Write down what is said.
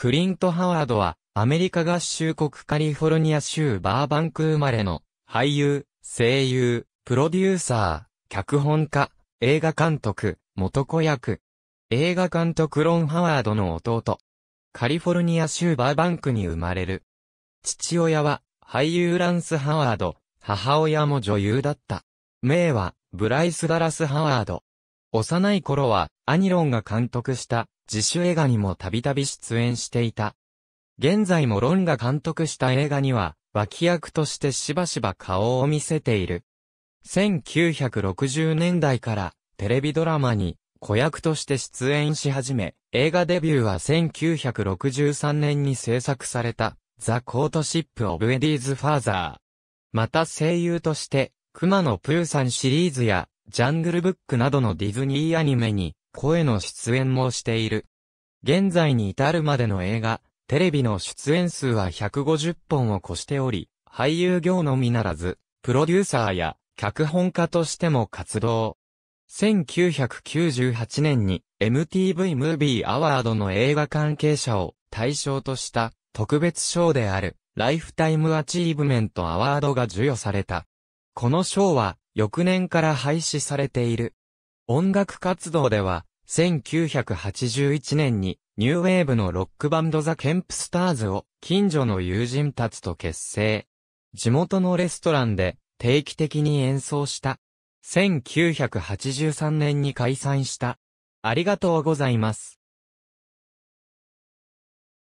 クリント・ハワードは、アメリカ合衆国カリフォルニア州バーバンク生まれの、俳優、声優、プロデューサー、脚本家、映画監督、元子役。映画監督ロン・ハワードの弟。カリフォルニア州バーバンクに生まれる。父親は、俳優ランス・ハワード、母親も女優だった。名は、ブライス・ダラス・ハワード。幼い頃は、アニロンが監督した自主映画にもたびたび出演していた。現在もロンが監督した映画には、脇役としてしばしば顔を見せている。1960年代からテレビドラマに子役として出演し始め、映画デビューは1963年に制作された、ザ・コートシップ・オブ・エディーズ・ファーザー。また声優として、熊野プーさんシリーズや、ジャングルブックなどのディズニーアニメに、声の出演もしている。現在に至るまでの映画、テレビの出演数は150本を超しており、俳優業のみならず、プロデューサーや脚本家としても活動。1998年に MTV ムービーアワードの映画関係者を対象とした特別賞であるライフタイムアチーブメントアワードが授与された。この賞は翌年から廃止されている。音楽活動では、1981年にニューウェーブのロックバンドザ・ケンプスターズを近所の友人たちと結成。地元のレストランで定期的に演奏した。1983年に解散した。ありがとうございます。